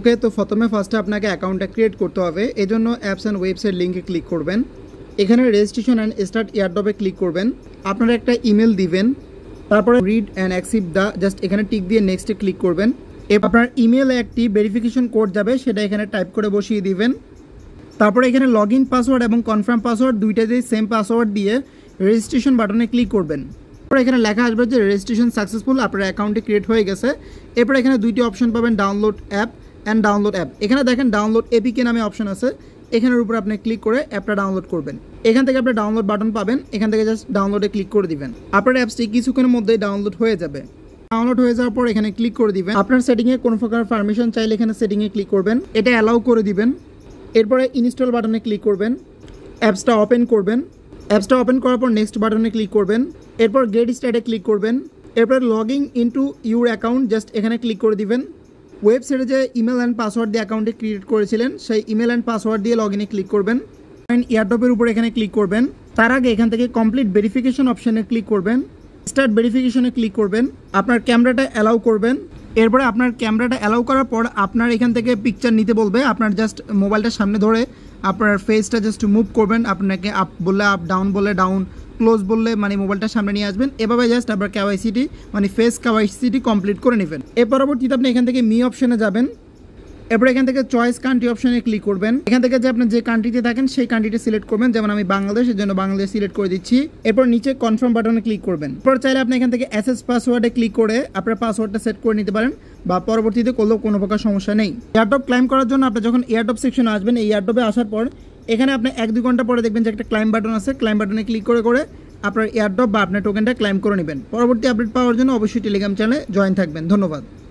ওকে তো প্রথমে ফার্স্টে আপনাকে অ্যাকাউন্টটা ক্রিয়েট করতে হবে এজন্য অ্যাপস অ্যান্ড ওয়েবসাইট লিঙ্কে ক্লিক করবেন এখানে রেজিস্ট্রেশন অ্যান্ড স্টার্ট ইয়ারডবে ক্লিক করবেন আপনারা একটা ইমেল দিবেন তারপরে read and accept the just এখানে টিক দিয়ে নেক্সটে ক্লিক করবেন আপনার ইমেলে একটি ভেরিফিকেশন কোড যাবে সেটা এখানে টাইপ করে বসিয়ে দিবেন তারপরে এখানে লগ ইন পাসওয়ার্ড এবং কনফার্ম পাসওয়ার্ড দুইটা দিয়ে সেম পাসওয়ার্ড দিয়ে রেজিস্ট্রেশন বাটনে ক্লিক করবেন এরপর এখানে লেখা আসবে যে রেজিস্ট্রেশন সাকসেসফুল আপনার অ্যাকাউন্টে ক্রিয়েট হয়ে গেছে এরপর এখানে দুইটি অপশন পাবেন download app and download app এখানে দেখেন ডাউনলোড এপিকে নামে অপশন আছে এখানের উপর আপনি ক্লিক করে অ্যাপটা ডাউনলোড করবেন এখান থেকে আপনি ডাউনলোড বাটন পাবেন এখান থেকে জাস্ট ডাউনলোডে ক্লিক করে দিবেন আপনার অ্যাপসটি কিছুক্ষণের মধ্যেই ডাউনলোড হয়ে যাবে ডাউনলোড হয়ে যাওয়ার পর এখানে ক্লিক করে দিবেন আপনার সেটিংয়ে কোনো প্রকার পারমিশন চাইলে এখানে সেটিংয়ে ক্লিক করবেন এটা অ্যালাউ করে দিবেন এরপরে ইনস্টল বাটনে ক্লিক করবেন অ্যাপসটা ওপেন করবেন অ্যাপসটা ওপেন করার পর নেক্সট বাটনে ক্লিক করবেন এরপর গেট স্টার্টে ক্লিক করবেন এরপর log in into your account just এখানে ক্লিক করে দিবেন ওয়েবসাইটে যে ইমেল অ্যান্ড পাসওয়ার্ড দিয়ে অ্যাকাউন্টটি ক্রিয়েট করেছিলেন সেই ইমেল অ্যান্ড পাসওয়ার্ড দিয়ে লগ ইনে ক্লিক করবেন অ্যান্ড ইয়ারটপের উপর এখানে ক্লিক করবেন তার আগে এখান থেকে কমপ্লিট ভেরিফিকেশন অপশানে ক্লিক করবেন স্টার্ট ভেরিফিকেশনে ক্লিক করবেন আপনার ক্যামেরাটা অ্যালাউ করবেন এরপরে আপনার ক্যামেরাটা অ্যালাউ করার পর আপনার এখান থেকে পিকচার নিতে বলবে আপনার জাস্ট মোবাইলটা সামনে ধরে আপনার ফেসটা জাস্ট মুভ করবেন আপনাকে আপ বললে আপ ডাউন বললে ডাউন ক্লোজ বললে মানে মোবাইলটা সামনে নিয়ে আসবেন এভাবে জাস্ট আপনার কেওয়াইসিটি মানে ফেস কেওয়াইসিটি কমপ্লিট করে নেবেন এর পরবর্তীতে আপনি এখান থেকে মি অপশনে যাবেন এরপর এখান থেকে চয়েস কান্ট্রি অপশনে ক্লিক করবেন এখান থেকে যে আপনি যে কান্ট্রিতে থাকেন সেই কান্ট্রিতে সিলেক্ট করবেন যেমন আমি বাংলাদেশ এর জন্য বাংলাদেশ সিলেক্ট করে দিচ্ছি এরপর নিচে কনফার্ম বাটনে ক্লিক করবেন এরপর চাইলে আপনি এখান থেকে এসএস পাসওয়ার্ডে ক্লিক করে আপনার পাসওয়ার্ডটা সেট করে নিতে পারেন বা পরবর্তীতে করলেও কোনো প্রকার সমস্যা নেই এয়ারটপ ক্লাইম করার জন্য আপনি যখন এয়ারটপ সেকশনে আসবেন এই এয়ারটপে আসার পর এখানে আপনি এক দু ঘন্টা পরে দেখবেন যে একটা ক্লাইম বাটন আছে ক্লাইম বাটনে ক্লিক করে করে আপনার এয়ারড্রপ বা আপনার টোকেনটা ক্লাইম করে নেবেন পরবর্তী আপডেট পাওয়ার জন্য অবশ্যই টেলিগ্রাম চ্যানেলে জয়েন থাকবেন ধন্যবাদ